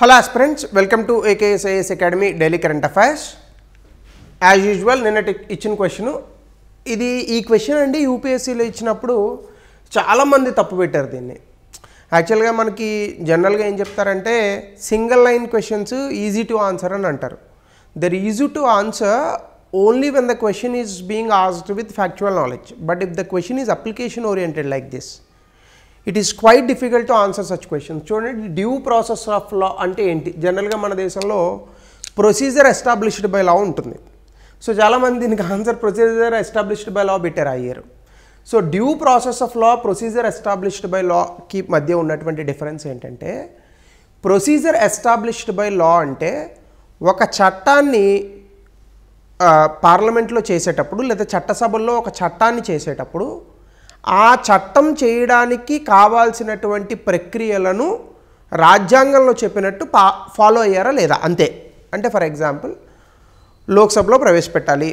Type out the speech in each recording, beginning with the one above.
hello friends welcome to A K S I S academy daily current affairs as usual నిన్నటి ఇచ్చిన question ఇది ఈ క్వశ్చన్ అండి యూపీఎస్సీలో ఇచ్చినప్పుడు చాలామంది తప్పు పెట్టారు దీన్ని యాక్చువల్గా మనకి జనరల్గా ఏం చెప్తారంటే single line questions easy to answer అని అంటారు they're easy to answer only when the question is being asked with factual knowledge but if the question is application oriented like this it is quite difficult to answer such question చూడండి due process of law అంటే ఏంటి జనరల్గా మన దేశంలో procedure established by లా ఉంటుంది so చాలామంది దీనికి answer procedure established by law better అయ్యారు so due process of law procedure established by లాకి మధ్య ఉన్నటువంటి డిఫరెన్స్ ఏంటంటే ప్రొసీజర్ ఎస్టాబ్లిష్డ్ బై లా అంటే ఒక చట్టాన్ని పార్లమెంట్లో చేసేటప్పుడు లేదా చట్టసభల్లో ఒక చట్టాన్ని చేసేటప్పుడు ఆ చట్టం చేయడానికి కావాల్సినటువంటి ప్రక్రియలను రాజ్యాంగంలో చెప్పినట్టు పా ఫాలో అయ్యారా లేదా అంతే అంటే ఫర్ ఎగ్జాంపుల్ లోక్సభలో ప్రవేశపెట్టాలి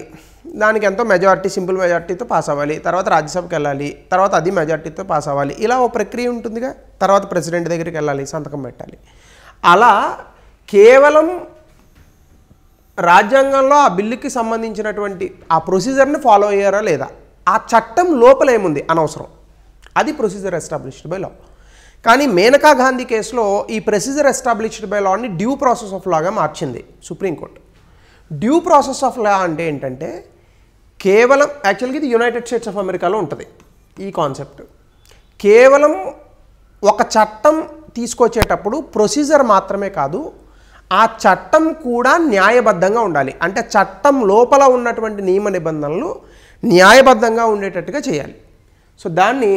దానికి ఎంతో మెజారిటీ సింపుల్ మెజారిటీతో పాస్ అవ్వాలి తర్వాత రాజ్యసభకి వెళ్ళాలి తర్వాత అది మెజారిటీతో పాస్ అవ్వాలి ఇలా ఓ ప్రక్రియ ఉంటుందిగా తర్వాత ప్రెసిడెంట్ దగ్గరికి వెళ్ళాలి సంతకం పెట్టాలి అలా కేవలం రాజ్యాంగంలో ఆ బిల్లుకి సంబంధించినటువంటి ఆ ప్రొసీజర్ని ఫాలో అయ్యారా లేదా ఆ చట్టం లోపల ఏముంది అనవసరం అది ప్రొసీజర్ ఎస్టాబ్లిష్డ్ బై లా కానీ మేనకా గాంధీ కేసులో ఈ ప్రొసీజర్ ఎస్టాబ్లిష్డ్ బై లాని డ్యూ ప్రాసెస్ ఆఫ్ లాగా మార్చింది supreme court due process of law అంటే ఏంటంటే కేవలం యాక్చువల్గా ఇది యునైటెడ్ స్టేట్స్ ఆఫ్ అమెరికాలో ఉంటుంది ఈ కాన్సెప్ట్ కేవలం ఒక చట్టం తీసుకొచ్చేటప్పుడు ప్రొసీజర్ మాత్రమే కాదు ఆ చట్టం కూడా న్యాయబద్ధంగా ఉండాలి అంటే చట్టం లోపల ఉన్నటువంటి నియమ నిబంధనలు న్యాయబద్ధంగా ఉండేటట్టుగా చేయాలి సో దాన్ని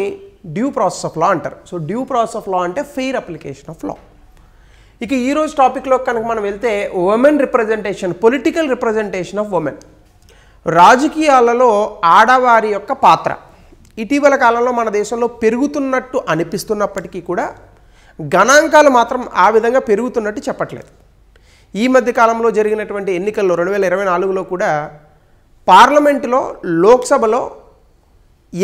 డ్యూ ప్రాసెస్ ఆఫ్ లా అంటారు so due process of law అంటే ఫెయిర్ అప్లికేషన్ ఆఫ్ లా ఇక ఈరోజు టాపిక్లో కనుక మనం వెళ్తే women representation political representation of women రాజకీయాలలో ఆడవారి యొక్క పాత్ర ఇటీవల కాలంలో మన దేశంలో పెరుగుతున్నట్టు అనిపిస్తున్నప్పటికీ కూడా గణాంకాలు మాత్రం ఆ విధంగా పెరుగుతున్నట్టు చెప్పట్లేదు ఈ మధ్య కాలంలో జరిగినటువంటి ఎన్నికల్లో రెండు వేల ఇరవై నాలుగులో కూడా పార్లమెంటులో లోక్సభలో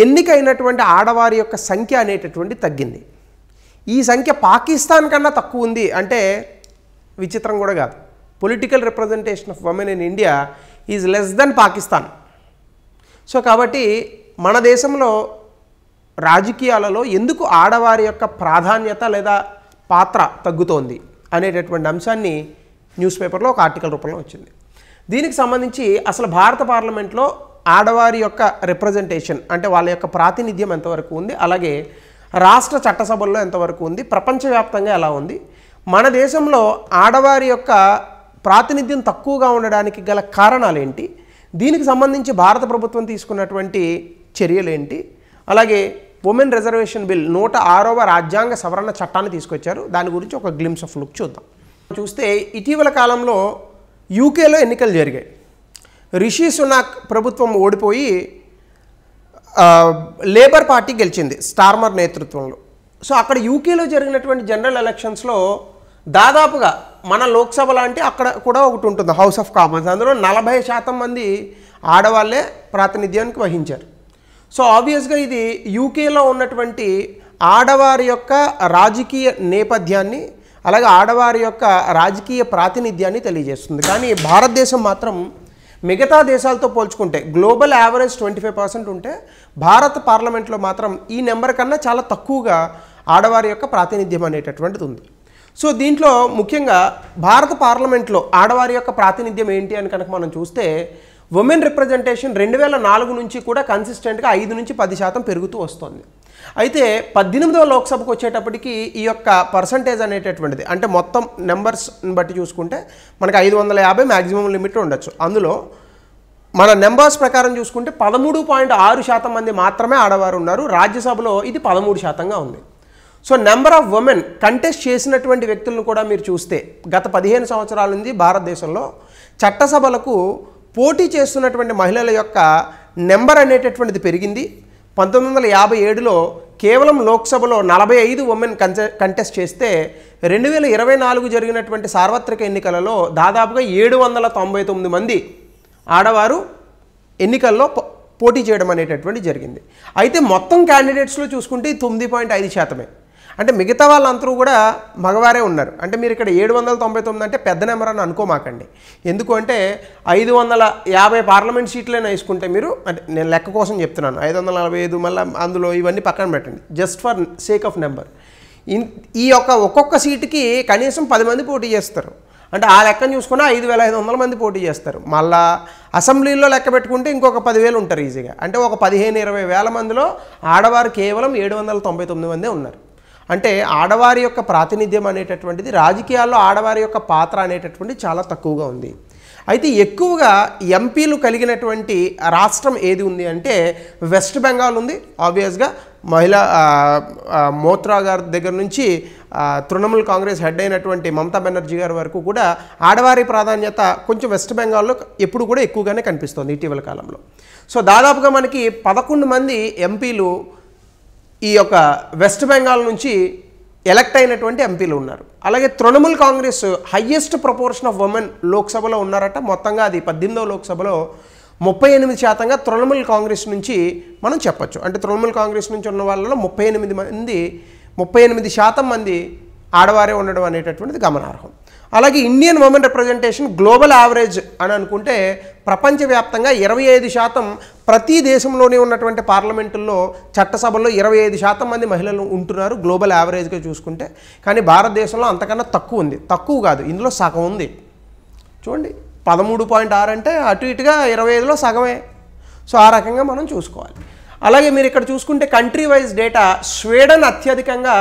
ఎన్నికైనటువంటి ఆడవారి యొక్క సంఖ్య అనేటటువంటి తగ్గింది ఈ సంఖ్య పాకిస్తాన్ కన్నా తక్కువ ఉంది అంటే విచిత్రం కూడా కాదు political representation of women in India is less than Pakistan so కాబట్టి మన దేశంలో రాజకీయాలలో ఎందుకు ఆడవారి యొక్క ప్రాధాన్యత లేదా పాత్ర తగ్గుతోంది అనేటటువంటి అంశాన్ని న్యూస్ పేపర్లో ఒక ఆర్టికల్ రూపంలో వచ్చింది దీనికి సంబంధించి అసలు భారత పార్లమెంట్లో ఆడవారి యొక్క రిప్రజెంటేషన్ అంటే వాళ్ళ యొక్క ప్రాతినిధ్యం ఎంతవరకు ఉంది అలాగే రాష్ట్ర చట్టసభల్లో ఎంతవరకు ఉంది ప్రపంచవ్యాప్తంగా ఎలా ఉంది మన దేశంలో ఆడవారి యొక్క ప్రాతినిధ్యం తక్కువగా ఉండడానికి గల కారణాలేంటి దీనికి సంబంధించి భారత ప్రభుత్వం తీసుకున్నటువంటి చర్యలేంటి అలాగే ఉమెన్ రిజర్వేషన్ బిల్ నూట ఆరవ రాజ్యాంగ సవరణ చట్టాన్ని తీసుకొచ్చారు దాని గురించి ఒక గ్లిమ్స్ ఆఫ్ లుక్ చూద్దాం చూస్తే ఇటీవల కాలంలో యూకేలో ఎన్నికలు జరిగాయి రిషి సునాక్ ప్రభుత్వం ఓడిపోయి లేబర్ పార్టీ గెలిచింది స్టార్మర్ నేతృత్వంలో సో అక్కడ యూకేలో జరిగినటువంటి జనరల్ ఎలక్షన్స్లో దాదాపుగా మన లోక్సభ లాంటి అక్కడ కూడా ఒకటి ఉంటుంది హౌస్ ఆఫ్ కామన్స్ అందులో నలభై శాతం మంది ఆడవాళ్ళే ప్రాతినిధ్యానికి వహించారు సో ఆబ్వియస్గా ఇది యూకేలో ఉన్నటువంటి ఆడవారి యొక్క రాజకీయ నేపథ్యాన్ని అలాగే ఆడవారి యొక్క రాజకీయ ప్రాతినిధ్యాన్ని తెలియజేస్తుంది కానీ భారతదేశం మాత్రం మిగతా దేశాలతో పోల్చుకుంటే global average twenty five percent ఉంటే భారత పార్లమెంట్లో మాత్రం ఈ నెంబర్ కన్నా చాలా తక్కువగా ఆడవారి యొక్క ప్రాతినిధ్యం అనేటటువంటిది ఉంది సో దీంట్లో ముఖ్యంగా భారత పార్లమెంట్లో ఆడవారి యొక్క ప్రాతినిధ్యం ఏంటి అని కనుక మనం చూస్తే ఉమెన్ రిప్రజెంటేషన్ రెండు వేల నాలుగు నుంచి కూడా కన్సిస్టెంట్గా ఐదు నుంచి పది శాతం పెరుగుతూ వస్తుంది అయితే పద్దెనిమిదవ లోక్సభకు వచ్చేటప్పటికి ఈ యొక్క పర్సంటేజ్ అనేటటువంటిది అంటే మొత్తం నెంబర్స్ని బట్టి చూసుకుంటే మనకి ఐదు వందల యాభై మ్యాక్సిమం లిమిట్ ఉండొచ్చు అందులో మన నెంబర్స్ ప్రకారం చూసుకుంటే పదమూడు పాయింట్ ఆరు శాతం మంది మాత్రమే ఆడవారు ఉన్నారు రాజ్యసభలో ఇది పదమూడు శాతంగా ఉంది so number of women contest చేసినటువంటి వ్యక్తులను కూడా మీరు చూస్తే గత పదిహేను సంవత్సరాల నుంచి భారతదేశంలో చట్టసభలకు పోటీ చేస్తున్నటువంటి మహిళల యొక్క నెంబర్ అనేటటువంటిది పెరిగింది పంతొమ్మిది వందల యాభై ఏడులో కేవలం లోక్సభలో నలభై ఐదు ఉమెన్ కంటెస్ట్ చేస్తే రెండు వేల ఇరవై నాలుగు జరిగినటువంటి సార్వత్రిక ఎన్నికలలో దాదాపుగా ఏడు వందల తొంభై తొమ్మిది మంది ఆడవారు ఎన్నికల్లో పోటీ చేయడం అనేటటువంటి జరిగింది అయితే మొత్తం క్యాండిడేట్స్లో చూసుకుంటే తొమ్మిది పాయింట్ ఐదు శాతమే అంటే మిగతా వాళ్ళందరూ కూడా మగవారే ఉన్నారు అంటే మీరు ఇక్కడ ఏడు వందల తొంభై తొమ్మిది అంటే పెద్ద నెంబర్ అని అనుకోమాకండి ఎందుకు అంటే ఐదు వందల యాభై పార్లమెంట్ సీట్లైనా వేసుకుంటే మీరు అంటే నేను లెక్క కోసం చెప్తున్నాను ఐదు వందల నలభై ఐదు మళ్ళీ అందులో ఇవన్నీ పక్కన పెట్టండి just for sake of number ఈ యొక్క ఒక్కొక్క సీటుకి కనీసం పది మంది పోటీ చేస్తారు అంటే ఆ లెక్కను చూసుకున్న ఐదు వేల ఐదు వందల మంది పోటీ చేస్తారు మళ్ళా అసెంబ్లీలో లెక్క పెట్టుకుంటే ఇంకొక పదివేలు ఉంటారు ఈజీగా అంటే ఒక పదిహేను ఇరవై వేల మందిలో ఆడవారు కేవలం ఏడు వందల తొంభై తొమ్మిది మందే ఉన్నారు అంటే ఆడవారి యొక్క ప్రాతినిధ్యం అనేటటువంటిది రాజకీయాల్లో ఆడవారి యొక్క పాత్ర అనేటటువంటి చాలా తక్కువగా ఉంది అయితే ఎక్కువగా ఎంపీలు కలిగినటువంటి రాష్ట్రం ఏది ఉంది అంటే వెస్ట్ బెంగాల్ ఉంది ఆబ్వియస్గా మహిళా మోత్రా గారి దగ్గర నుంచి తృణమూల్ కాంగ్రెస్ హెడ్ అయినటువంటి మమతా బెనర్జీ గారి వరకు కూడా ఆడవారి ప్రాధాన్యత కొంచెం వెస్ట్ బెంగాల్లో ఎప్పుడు కూడా ఎక్కువగానే కనిపిస్తుంది ఇటీవల కాలంలో సో దాదాపుగా మనకి పదకొండు మంది ఎంపీలు ఈ యొక్క వెస్ట్ బెంగాల్ నుంచి ఎలక్ట్ అయినటువంటి ఎంపీలు ఉన్నారు అలాగే Trinamool Congress highest proportion of women లోక్సభలో ఉన్నారట మొత్తంగా అది పద్దెనిమిదవ లోక్సభలో ముప్పై ఎనిమిది శాతంగా తృణమూల్ కాంగ్రెస్ నుంచి మనం చెప్పచ్చు అంటే తృణమూల్ కాంగ్రెస్ నుంచి ఉన్న వాళ్ళలో ముప్పై ఎనిమిది మంది ముప్పై ఎనిమిది శాతం మంది ఆడవారే ఉండడం అనేటటువంటిది గమనార్హం అలాగే Indian women representation global average అని అనుకుంటే ప్రపంచవ్యాప్తంగా ఇరవై ఐదు శాతం ప్రతి దేశంలోనే ఉన్నటువంటి పార్లమెంటుల్లో చట్టసభల్లో ఇరవై ఐదు శాతం మంది మహిళలు ఉంటున్నారు గ్లోబల్ యావరేజ్గా చూసుకుంటే కానీ భారతదేశంలో అంతకన్నా తక్కువ ఉంది తక్కువ కాదు ఇందులో సగం ఉంది చూడండి పదమూడు పాయింట్ ఆరు అంటే అటు ఇటుగా ఇరవై ఐదులో సగమే సో ఆ రకంగా మనం చూసుకోవాలి అలాగే మీరు ఇక్కడ చూసుకుంటే కంట్రీ వైజ్ డేటా స్వీడన్ అత్యధికంగా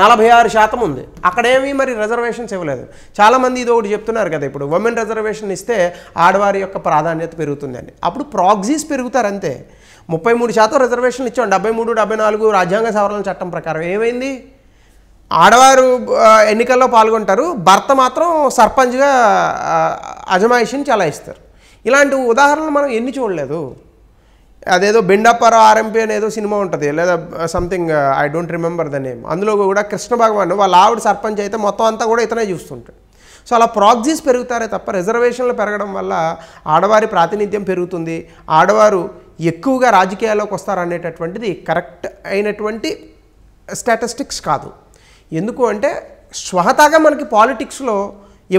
నలభై ఆరు శాతం ఉంది అక్కడేమీ మరి రిజర్వేషన్స్ ఇవ్వలేదు చాలామంది ఇది ఒకటి చెప్తున్నారు కదా ఇప్పుడు ఉమెన్ రిజర్వేషన్ ఇస్తే ఆడవారి యొక్క ప్రాధాన్యత పెరుగుతుందని అప్పుడు ప్రాక్సీస్ పెరుగుతారు అంతే ముప్పై మూడు శాతం రిజర్వేషన్లు ఇచ్చాం డెబ్బై మూడు డెబ్బై నాలుగు రాజ్యాంగ సవరణ చట్టం ప్రకారం ఏమైంది ఆడవారు ఎన్నికల్లో పాల్గొంటారు భర్త మాత్రం సర్పంచ్గా అజమాయిషిని చలాయిస్తారు ఇలాంటి ఉదాహరణలు మనం ఎన్ని చూడలేదు అదేదో బెండాపర ఆర్ఎంపీ అనేదో సినిమా ఉంటుంది లేదా something I don't remember the name అందులో కూడా కృష్ణ భగవాన్ వాళ్ళ ఆవిడ సర్పంచ్ అయితే మొత్తం అంతా కూడా ఇతనే చూస్తుంటాడు సో అలా ప్రాక్సీస్ పెరుగుతారే తప్ప రిజర్వేషన్లు పెరగడం వల్ల ఆడవారి ప్రాతినిధ్యం పెరుగుతుంది ఆడవారు ఎక్కువగా రాజకీయాల్లోకి వస్తారనేటటువంటిది కరెక్ట్ అయినటువంటి స్టాటిస్టిక్స్ కాదు ఎందుకు అంటే స్వహతాగా మనకి పాలిటిక్స్లో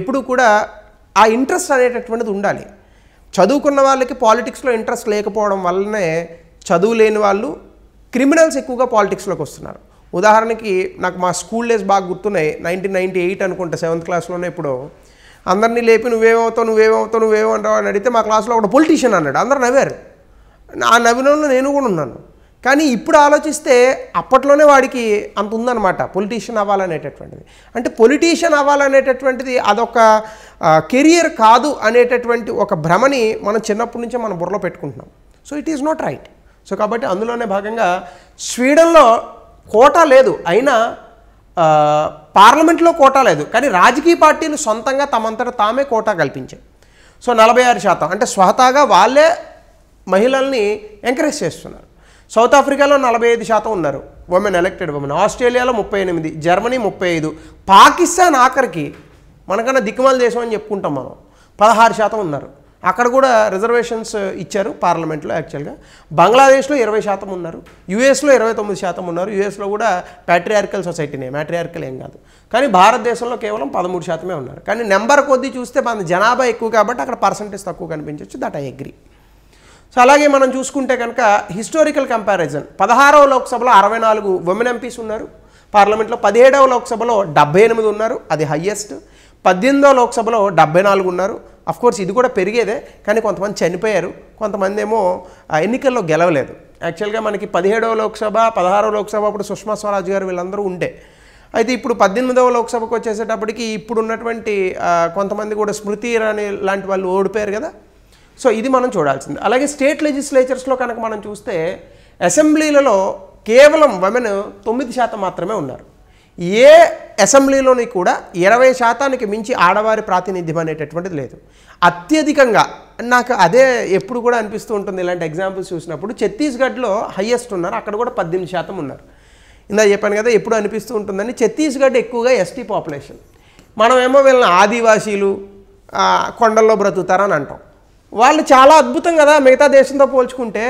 ఎప్పుడూ కూడా ఆ ఇంట్రెస్ట్ అనేటటువంటిది ఉండాలి చదువుకున్న వాళ్ళకి పాలిటిక్స్లో ఇంట్రెస్ట్ లేకపోవడం వల్లనే చదువు లేని వాళ్ళు క్రిమినల్స్ ఎక్కువగా పాలిటిక్స్లోకి వస్తున్నారు ఉదాహరణకి నాకు మా స్కూల్ డేస్ బాగా గుర్తున్నాయి నైన్టీన్ నైంటీ ఎయిట్ అనుకుంటా సెవెంత్ క్లాస్లోనే ఇప్పుడు అందరినీ లేపి నువ్వేమవుతావు నువ్వేమవుతావు నువ్వేమంటావు అని అడిగితే మా క్లాస్లో ఒక పొలిటీషియన్ అన్నాడు అందరు నవ్వారు ఆ నవ్వినంలో నేను కూడా ఉన్నాను కానీ ఇప్పుడు ఆలోచిస్తే అప్పట్లోనే వాడికి అంత ఉందన్నమాట పొలిటీషియన్ అవ్వాలనేటటువంటిది అంటే పొలిటీషియన్ అవ్వాలనేటటువంటిది అదొక కెరియర్ కాదు అనేటటువంటి ఒక భ్రమని మనం చిన్నప్పటి నుంచే మనం బుర్రలో పెట్టుకుంటున్నాం so it is not right so కాబట్టి అందులోనే భాగంగా స్వీడన్లో కోటా లేదు అయినా పార్లమెంట్లో కోటా లేదు కానీ రాజకీయ పార్టీలు సొంతంగా తమంతట తామే కోటా కల్పించాయి సో నలభై ఆరు శాతం అంటే స్వతహాగా వాళ్ళే మహిళల్ని ఎంకరేజ్ చేస్తున్నారు సౌత్ ఆఫ్రికాలో నలభై ఐదు శాతం ఉన్నారు ఉమెన్ ఎలక్టెడ్ ఉమెన్ ఆస్ట్రేలియాలో ముప్పై ఎనిమిది జర్మనీ ముప్పై ఐదు పాకిస్తాన్ ఆఖరికి మనకన్నా దిక్కుమాల దేశం అని చెప్పుకుంటాం మనం పదహారు శాతం ఉన్నారు అక్కడ కూడా రిజర్వేషన్స్ ఇచ్చారు పార్లమెంట్లో యాక్చువల్గా బంగ్లాదేశ్లో ఇరవై శాతం ఉన్నారు యుఎస్లో ఇరవై తొమ్మిది శాతం ఉన్నారు యుఎస్లో కూడా ప్యాట్రియార్కల్ సొసైటీనే మ్యాట్రియార్కల్ ఏం కాదు కానీ భారతదేశంలో కేవలం పదమూడు శాతమే ఉన్నారు కానీ నెంబర్ కొద్దీ చూస్తే మన జనాభా ఎక్కువ కాబట్టి అక్కడ పర్సంటేజ్ తక్కువ కనిపించవచ్చు దట్ ఐ అగ్రీ సో అలాగే మనం చూసుకుంటే కనుక హిస్టారికల్ కంపారిజన్ పదహారవ లోక్సభలో అరవై నాలుగు ఉమెన్ ఎంపీస్ ఉన్నారు పార్లమెంట్లో పదిహేడవ లోక్సభలో డెబ్బై ఎనిమిది ఉన్నారు అది హయ్యెస్ట్ పద్దెనిమిదవ లోక్సభలో డెబ్బై నాలుగు ఉన్నారు కోర్స్ ఇది కూడా పెరిగేదే కానీ కొంతమంది చనిపోయారు కొంతమంది ఏమో ఎన్నికల్లో గెలవలేదు యాక్చువల్గా మనకి పదిహేడవ లోక్సభ పదహారవ లోక్సభ అప్పుడు సుష్మా స్వరాజ్ గారు వీళ్ళందరూ ఉండే అయితే ఇప్పుడు పద్దెనిమిదవ లోక్సభకు వచ్చేసేటప్పటికి ఇప్పుడు ఉన్నటువంటి కొంతమంది కూడా స్మృతి ఇరానీ లాంటి వాళ్ళు ఓడిపోయారు కదా సో ఇది మనం చూడాల్సింది అలాగే స్టేట్ లెజిస్లేచర్స్లో కనుక మనం చూస్తే అసెంబ్లీలలో కేవలం వమెన్ తొమ్మిది శాతం మాత్రమే ఉన్నారు ఏ అసెంబ్లీలోని కూడా ఇరవై శాతానికి మించి ఆడవారి ప్రాతినిధ్యం అనేటటువంటిది లేదు అత్యధికంగా నాకు అదే ఎప్పుడు కూడా అనిపిస్తూ ఉంటుంది ఇలాంటి ఎగ్జాంపుల్స్ చూసినప్పుడు ఛత్తీస్గఢ్లో హయ్యెస్ట్ ఉన్నారు అక్కడ కూడా పద్దెనిమిది శాతం ఉన్నారు ఇందా చెప్పాను కదా ఎప్పుడు అనిపిస్తూ ఉంటుందని ఛత్తీస్గఢ్ ఎక్కువగా ఎస్టీ పాపులేషన్ మనమేమో వీళ్ళని ఆదివాసీలు కొండల్లో బ్రతుకుతారని అంటాం వాళ్ళు చాలా అద్భుతం కదా మిగతా దేశంతో పోల్చుకుంటే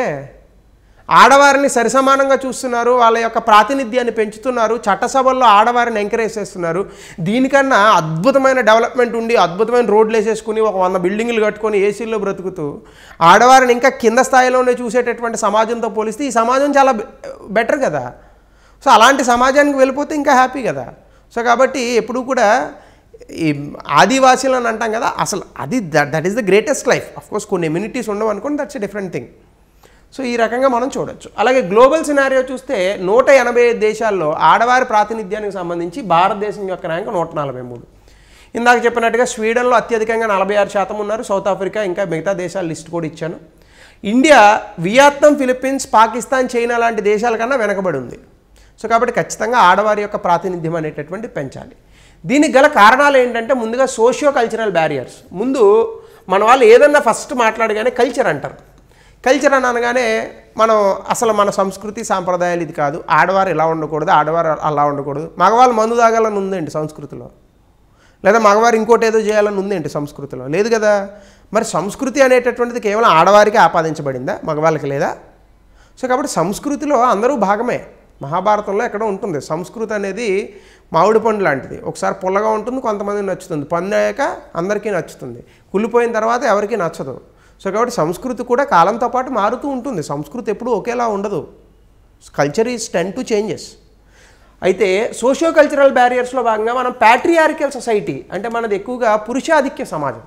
ఆడవారిని సరిసమానంగా చూస్తున్నారు వాళ్ళ యొక్క ప్రాతినిధ్యాన్ని పెంచుతున్నారు చట్టసభల్లో ఆడవారిని ఎంకరేజ్ చేస్తున్నారు దీనికన్నా అద్భుతమైన డెవలప్మెంట్ ఉండి అద్భుతమైన రోడ్లు వేసేసుకుని ఒక వంద బిల్డింగ్లు కట్టుకొని ఏసీల్లో బ్రతుకుతూ ఆడవారిని ఇంకా కింద స్థాయిలోనే చూసేటటువంటి సమాజంతో పోలిస్తే ఈ సమాజం చాలా బెటర్ కదా సో అలాంటి సమాజానికి వెళ్ళిపోతే ఇంకా హ్యాపీ కదా సో కాబట్టి ఎప్పుడూ కూడా ఈ ఆదివాసీలు అని అంటాం కదా అసలు అది that that is the greatest life of course కొన్ని ఇమ్యూనిటీస్ ఉండవు అనుకోండి దట్స్ డిఫరెంట్ థింగ్ సో ఈ రకంగా మనం చూడొచ్చు అలాగే గ్లోబల్ సినారియో చూస్తే నూట ఎనభై ఐదు దేశాల్లో ఆడవారి ప్రాతినిధ్యానికి సంబంధించి భారతదేశం యొక్క ర్యాంక్ నూట నలభై మూడు ఇందాక చెప్పినట్టుగా స్వీడన్లో అత్యధికంగా నలభై ఆరు శాతం ఉన్నారు సౌత్ ఆఫ్రికా ఇంకా మిగతా దేశాల లిస్ట్ కూడా ఇచ్చాను India Vietnam Philippines Pakistan China లాంటి దేశాల కన్నా వెనకబడి ఉంది సో కాబట్టి ఖచ్చితంగా ఆడవారి యొక్క ప్రాతినిధ్యం అనేటటువంటి పెంచాలి దీనికి గల కారణాలు ఏంటంటే ముందుగా సోషియో కల్చరల్ బ్యారియర్స్ ముందు మన వాళ్ళు ఏదన్నా ఫస్ట్ మాట్లాడగానే కల్చర్ అంటారు కల్చర్ అని అనగానే మనం అసలు మన సంస్కృతి సాంప్రదాయాలు ఇది కాదు ఆడవారు ఇలా ఉండకూడదు ఆడవారు అలా ఉండకూడదు మగవాళ్ళు మందు తాగాలని ఉందండి సంస్కృతిలో లేదా మగవారు ఇంకోటి ఏదో చేయాలని ఉందండి సంస్కృతిలో లేదు కదా మరి సంస్కృతి అనేటటువంటిది కేవలం ఆడవారికి ఆపాదించబడిందా మగవాళ్ళకి లేదా సో కాబట్టి సంస్కృతిలో అందరూ భాగమే మహాభారతంలో ఎక్కడో ఉంటుంది సంస్కృతి అనేది మామిడి పండు లాంటిది ఒకసారి పుల్లగా ఉంటుంది కొంతమందికి నచ్చుతుంది అయ్యాక అందరికీ నచ్చుతుంది కుళ్ళిపోయిన తర్వాత ఎవరికీ నచ్చదు సో కాబట్టి సంస్కృతి కూడా కాలంతో పాటు మారుతూ ఉంటుంది సంస్కృతి ఎప్పుడూ ఒకేలా ఉండదు culture is tend to changes అయితే సోషియో కల్చరల్ బ్యారియర్స్లో భాగంగా మనం ప్యాట్రియారికల్ సొసైటీ అంటే మనది ఎక్కువగా పురుషాధిక్య సమాజం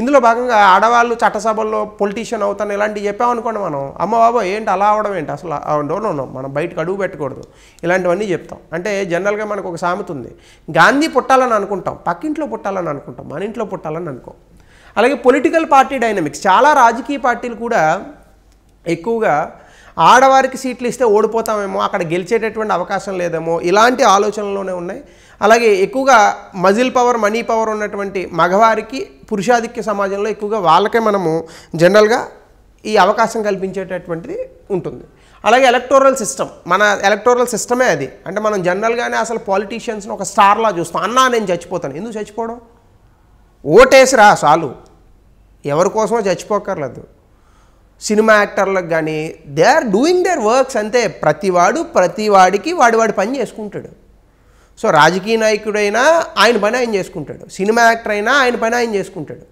ఇందులో భాగంగా ఆడవాళ్ళు చట్టసభల్లో పొలిటీషియన్ అవుతాను ఇలాంటివి చెప్పామనుకోండి మనం అమ్మ బాబో ఏంటి అలా అవడం ఏంటి అసలు డోన్ ఉన్నాం మనం బయటకు అడుగు పెట్టకూడదు ఇలాంటివన్నీ చెప్తాం అంటే జనరల్గా మనకు ఒక సామెత ఉంది గాంధీ పుట్టాలని అనుకుంటాం పక్కింట్లో పుట్టాలని అనుకుంటాం మన ఇంట్లో పుట్టాలని అనుకోం అలాగే పొలిటికల్ పార్టీ డైనమిక్స్ చాలా రాజకీయ పార్టీలు కూడా ఎక్కువగా ఆడవారికి సీట్లు ఇస్తే ఓడిపోతామేమో అక్కడ గెలిచేటటువంటి అవకాశం లేదేమో ఇలాంటి ఆలోచనలోనే ఉన్నాయి అలాగే ఎక్కువగా మజిల్ పవర్ మనీ పవర్ ఉన్నటువంటి మగవారికి పురుషాధిక్య సమాజంలో ఎక్కువగా వాళ్ళకే మనము జనరల్గా ఈ అవకాశం కల్పించేటటువంటిది ఉంటుంది అలాగే ఎలక్టోరల్ సిస్టమ్ మన ఎలక్టోరల్ సిస్టమే అది అంటే మనం జనరల్గానే అసలు పాలిటీషియన్స్ని ఒక స్టార్లా చూస్తాం అన్నా నేను చచ్చిపోతాను ఎందుకు చచ్చిపోవడం ఓటేసిరా చాలు ఎవరి కోసమో చచ్చిపోకర్లేదు సినిమా యాక్టర్లకు కానీ they are doing their works అంతే ప్రతివాడు ప్రతివాడికి వాడి వాడి పని చేసుకుంటాడు సో రాజకీయ నాయకుడైనా ఆయన పని ఆయన చేసుకుంటాడు సినిమా యాక్టర్ అయినా ఆయన పని ఆయన చేసుకుంటాడు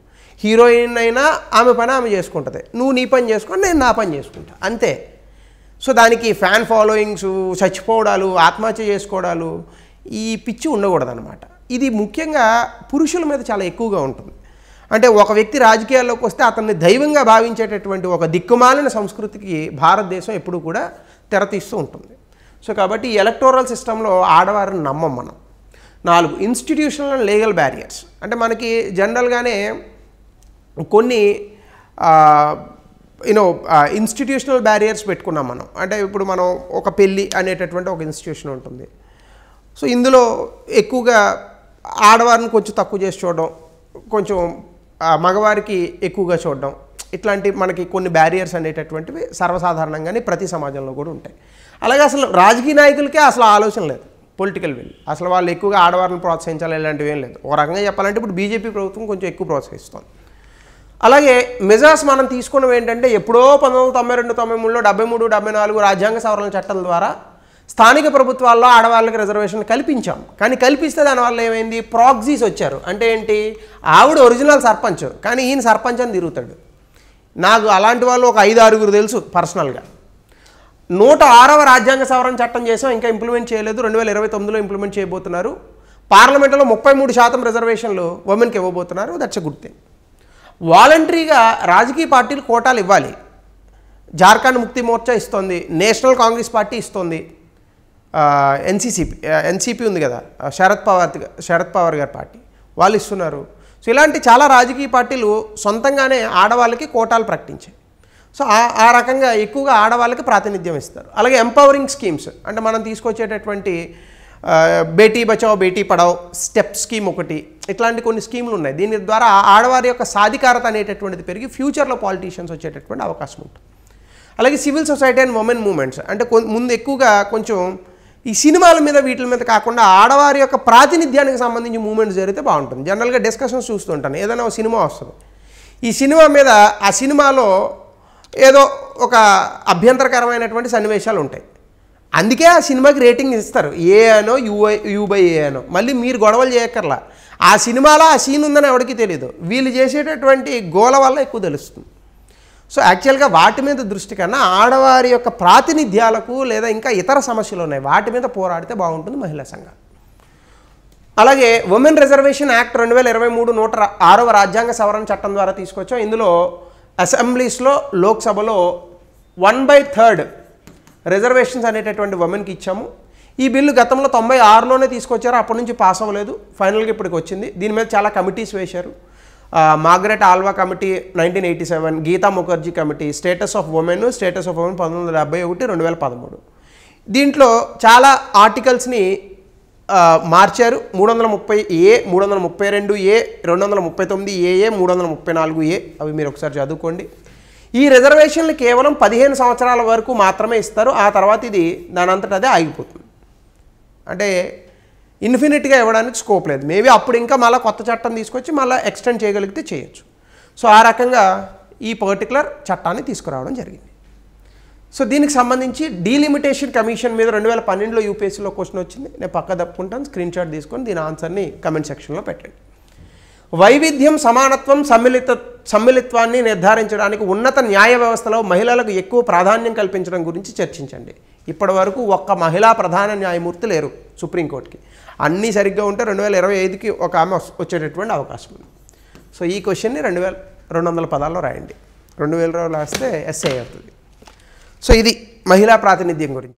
హీరోయిన్ అయినా ఆమె పని ఆమె చేసుకుంటుంది నువ్వు నీ పని చేసుకొని నేను నా పని చేసుకుంటా అంతే సో దానికి ఫ్యాన్ ఫాలోయింగ్స్ చచ్చిపోవడాలు ఆత్మహత్య చేసుకోవడాలు ఈ పిచ్చి అనమాట ఇది ముఖ్యంగా పురుషుల మీద చాలా ఎక్కువగా ఉంటుంది అంటే ఒక వ్యక్తి రాజకీయాల్లోకి వస్తే అతన్ని దైవంగా భావించేటటువంటి ఒక దిక్కుమాలిన సంస్కృతికి భారతదేశం ఎప్పుడూ కూడా తెరతీస్తూ ఉంటుంది సో కాబట్టి ఈ ఎలక్టోరల్ సిస్టంలో ఆడవారిని నమ్మం మనం నాలుగు ఇన్స్టిట్యూషనల్ అండ్ లీగల్ బ్యారియర్స్ అంటే మనకి జనరల్గానే కొన్ని యూనో ఇన్స్టిట్యూషనల్ బ్యారియర్స్ పెట్టుకున్నాం మనం అంటే ఇప్పుడు మనం ఒక పెళ్ళి అనేటటువంటి ఒక ఇన్స్టిట్యూషన్ ఉంటుంది సో ఇందులో ఎక్కువగా ఆడవారిని కొంచెం తక్కువ చేసి చూడడం కొంచెం మగవారికి ఎక్కువగా చూడడం ఇట్లాంటి మనకి కొన్ని బ్యారియర్స్ అనేటటువంటివి సర్వసాధారణంగానే ప్రతి సమాజంలో కూడా ఉంటాయి అలాగే అసలు రాజకీయ నాయకులకే అసలు ఆలోచన లేదు పొలిటికల్ విల్ అసలు వాళ్ళు ఎక్కువగా ఆడవారిని ప్రోత్సహించాలి ఇలాంటివి ఏం లేదు ఒక రకంగా చెప్పాలంటే ఇప్పుడు బీజేపీ ప్రభుత్వం కొంచెం ఎక్కువ ప్రోత్సహిస్తుంది అలాగే మెజాస్ మనం తీసుకున్నవి ఏంటంటే ఎప్పుడో పంతొమ్మిది వందల తొంభై రెండు తొంభై మూడులో డెబ్బై మూడు డెబ్బై నాలుగు రాజ్యాంగ సవరణ చట్టాల ద్వారా స్థానిక ప్రభుత్వాల్లో ఆడవాళ్ళకి రిజర్వేషన్ కల్పించాం కానీ కల్పిస్తే దానివల్ల ఏమైంది ప్రాక్సీస్ వచ్చారు అంటే ఏంటి ఆవిడ ఒరిజినల్ సర్పంచ్ కానీ ఈయన సర్పంచ్ అని తిరుగుతాడు నాకు అలాంటి వాళ్ళు ఒక ఐదు ఆరుగురు తెలుసు పర్సనల్గా నూట ఆరవ రాజ్యాంగ సవరణ చట్టం చేసాం ఇంకా ఇంప్లిమెంట్ చేయలేదు రెండు వేల ఇరవై తొమ్మిదిలో ఇంప్లిమెంట్ చేయబోతున్నారు పార్లమెంట్లో ముప్పై మూడు శాతం రిజర్వేషన్లు ఉమెన్కి ఇవ్వబోతున్నారు దట్స్ గుడ్ థింగ్ వాలంటరీగా రాజకీయ పార్టీలు కోటాలు ఇవ్వాలి జార్ఖండ్ ముక్తి మోర్చా ఇస్తోంది నేషనల్ కాంగ్రెస్ పార్టీ ఇస్తుంది ఎన్సీసీపీ ఎన్సీపీ ఉంది కదా శరద్ పవార్ శరద్ పవార్ గారి పార్టీ వాళ్ళు ఇస్తున్నారు సో ఇలాంటి చాలా రాజకీయ పార్టీలు సొంతంగానే ఆడవాళ్ళకి కోటాలు ప్రకటించాయి సో ఆ రకంగా ఎక్కువగా ఆడవాళ్ళకి ప్రాతినిధ్యం ఇస్తారు అలాగే ఎంపవరింగ్ స్కీమ్స్ అంటే మనం తీసుకొచ్చేటటువంటి బేటీ బచావ్ బేటీ పడావ్ స్టెప్ స్కీమ్ ఒకటి ఇట్లాంటి కొన్ని స్కీములు ఉన్నాయి దీని ద్వారా ఆడవారి యొక్క సాధికారత అనేటటువంటిది పెరిగి ఫ్యూచర్లో పాలిటీషియన్స్ వచ్చేటటువంటి అవకాశం ఉంటుంది అలాగే civil society and women movements అంటే ముందు ఎక్కువగా కొంచెం ఈ సినిమాల మీద వీటి మీద కాకుండా ఆడవారి యొక్క ప్రాతినిధ్యానికి సంబంధించి మూమెంట్స్ జరిగితే బాగుంటుంది జనరల్గా డిస్కషన్స్ చూస్తుంటాను ఏదైనా ఒక సినిమా వస్తుంది ఈ సినిమా మీద ఆ సినిమాలో ఏదో ఒక అభ్యంతరకరమైనటువంటి సన్నివేశాలు ఉంటాయి అందుకే ఆ సినిమాకి రేటింగ్ ఇస్తారు ఏ అనో యూఐ యూ బై ఏ అనో మళ్ళీ మీరు గొడవలు చేయక్కర్లా ఆ సినిమాలో ఆ సీన్ ఉందని ఎవరికి తెలియదు వీళ్ళు చేసేటటువంటి గోల వల్ల ఎక్కువ తెలుస్తుంది సో యాక్చువల్గా వాటి మీద దృష్టి కన్నా ఆడవారి యొక్క ప్రాతినిధ్యాలకు లేదా ఇంకా ఇతర సమస్యలు ఉన్నాయి వాటి మీద పోరాడితే బాగుంటుంది మహిళా సంఘం అలాగే ఉమెన్ రిజర్వేషన్ యాక్ట్ రెండు వేల ఇరవై మూడు నూట ఆరవ రాజ్యాంగ సవరణ చట్టం ద్వారా తీసుకొచ్చాం ఇందులో అసెంబ్లీస్లో లోక్సభలో వన్ బై థర్డ్ రిజర్వేషన్స్ అనేటటువంటి ఉమెన్కి ఇచ్చాము ఈ బిల్లు గతంలో తొంభై ఆరులోనే తీసుకొచ్చారు అప్పటి నుంచి పాస్ అవ్వలేదు ఫైనల్గా ఇప్పటికి వచ్చింది దీని మీద చాలా కమిటీస్ వేశారు Margaret Alva committee nineteen eighty seven Geeta Mukherjee committee status of women status of women పంతొమ్మిది వందల డెబ్బై ఒకటి రెండు వేల పదమూడు దీంట్లో చాలా ఆర్టికల్స్ని మార్చారు మూడు వందల ముప్పై ఏ మూడు వందల ముప్పై రెండు ఏ రెండు వందల ముప్పై తొమ్మిది ఏఏ మూడు వందల ముప్పై నాలుగు ఏ అవి మీరు ఒకసారి చదువుకోండి ఈ రిజర్వేషన్లు కేవలం పదిహేను సంవత్సరాల వరకు మాత్రమే ఇస్తారు ఆ తర్వాత ఇది దానంతట అదే ఆగిపోతుంది అంటే ఇన్ఫినిట్గా ఇవ్వడానికి స్కోప్ లేదు మేబీ అప్పుడు ఇంకా మళ్ళీ కొత్త చట్టం తీసుకొచ్చి మళ్ళీ ఎక్స్టెండ్ చేయగలిగితే చేయొచ్చు సో ఆ రకంగా ఈ పర్టికులర్ చట్టాన్ని తీసుకురావడం జరిగింది సో దీనికి సంబంధించి డీలిమిటేషన్ కమిషన్ మీద రెండు వేల పన్నెండులో యూపీఎస్సీలో క్వశ్చన్ వచ్చింది నేను పక్క తప్పుకుంటాను స్క్రీన్ షాట్ తీసుకొని దీని ఆన్సర్ని కమెంట్ సెక్షన్లో పెట్టండి వైవిధ్యం సమానత్వం సమ్మిళిత సమ్మిళిత్వాన్ని నిర్ధారించడానికి ఉన్నత న్యాయ వ్యవస్థలో మహిళలకు ఎక్కువ ప్రాధాన్యం కల్పించడం గురించి చర్చించండి ఇప్పటి వరకు ఒక్క మహిళా ప్రధాన న్యాయమూర్తి లేరు సుప్రీంకోర్టుకి అన్నీ సరిగ్గా ఉంటే రెండు వేల ఇరవై ఐదుకి ఒక ఆమె వచ్చేటటువంటి అవకాశం ఉంది సో ఈ క్వశ్చన్ని రెండు వేల రెండు వందల పదాల్లో రాయండి రెండు వేల రాస్తే ఎస్ఏ అవుతుంది సో ఇది మహిళా ప్రాతినిధ్యం గురించి